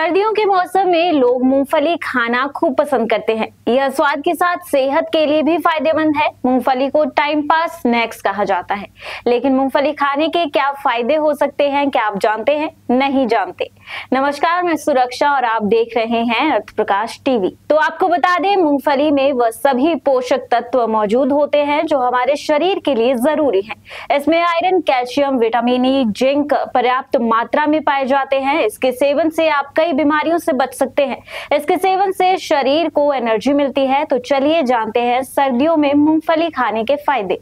सर्दियों के मौसम में लोग मूंगफली खाना खूब पसंद करते हैं यह स्वाद के साथ सेहत के लिए भी फायदेमंद है मूंगफली को टाइम पास स्नैक्स कहा जाता है लेकिन मूंगफली खाने के क्या फायदे हो सकते हैं क्या आप जानते हैं नहीं जानते नमस्कार मैं सुरक्षा और आप देख रहे हैं अर्थ प्रकाश टीवी तो आपको बता दें मूंगफली में वह सभी पोषक तत्व मौजूद होते हैं जो हमारे शरीर के लिए जरूरी हैं। इसमें iron calcium vitamin E e, zinc पर्याप्त मात्रा में पाए जाते हैं इसके सेवन से आप कई बीमारियों से बच सकते हैं इसके सेवन से शरीर को एनर्जी मिलती है तो चलिए जानते हैं सर्दियों में मूंगफली खाने के फायदे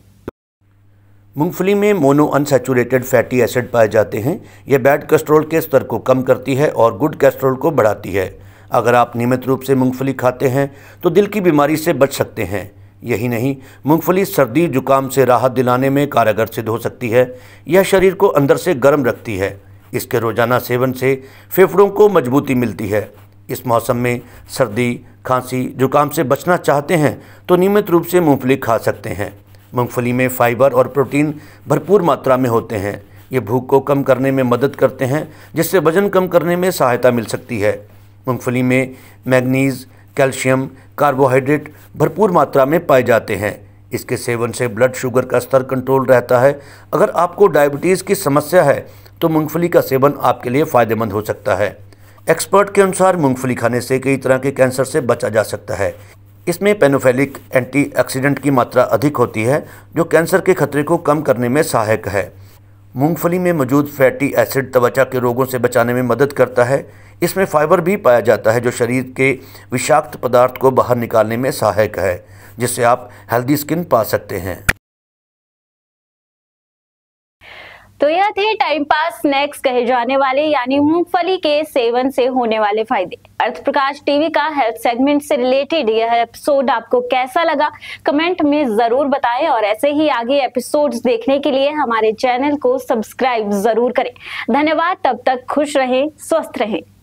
मूंगफली में मोनो अनसेचुरेटेड फैटी एसिड पाए जाते हैं यह बैड कोलेस्ट्रॉल के स्तर को कम करती है और गुड कोलेस्ट्रॉल को बढ़ाती है अगर आप नियमित रूप से मूंगफली खाते हैं तो दिल की बीमारी से बच सकते हैं यही नहीं मूंगफली सर्दी जुकाम से राहत दिलाने में कारगर सिद्ध हो सकती है यह शरीर को अंदर से गर्म रखती है इसके रोज़ाना सेवन से फेफड़ों को मजबूती मिलती है इस मौसम में सर्दी खांसी जुकाम से बचना चाहते हैं तो नियमित रूप से मूंगफली खा सकते हैं मूंगफली में फाइबर और प्रोटीन भरपूर मात्रा में होते हैं ये भूख को कम करने में मदद करते हैं जिससे वजन कम करने में सहायता मिल सकती है मूँगफली में मैग्नीज़ कैल्शियम कार्बोहाइड्रेट भरपूर मात्रा में पाए जाते हैं इसके सेवन से ब्लड शुगर का स्तर कंट्रोल रहता है अगर आपको डायबिटीज़ की समस्या है तो मूंगफली का सेवन आपके लिए फ़ायदेमंद हो सकता है एक्सपर्ट के अनुसार मूंगफली खाने से कई तरह के कैंसर से बचा जा सकता है इसमें पेनोफेलिक एंटीऑक्सीडेंट की मात्रा अधिक होती है जो कैंसर के खतरे को कम करने में सहायक है मूंगफली में मौजूद फैटी एसिड त्वचा के रोगों से बचाने में मदद करता है इसमें फाइबर भी पाया जाता है जो शरीर के विषाक्त पदार्थ को बाहर निकालने में सहायक है जिससे आप हेल्दी स्किन पा सकते हैं तो यह थे टाइम पास स्नैक्स कहे जाने वाले यानी मूंगफली के सेवन से होने वाले फायदे अर्थ प्रकाश टीवी का हेल्थ सेगमेंट से रिलेटेड यह एपिसोड आपको कैसा लगा कमेंट में जरूर बताएं और ऐसे ही आगे एपिसोड्स देखने के लिए हमारे चैनल को सब्सक्राइब जरूर करें धन्यवाद तब तक खुश रहें स्वस्थ रहें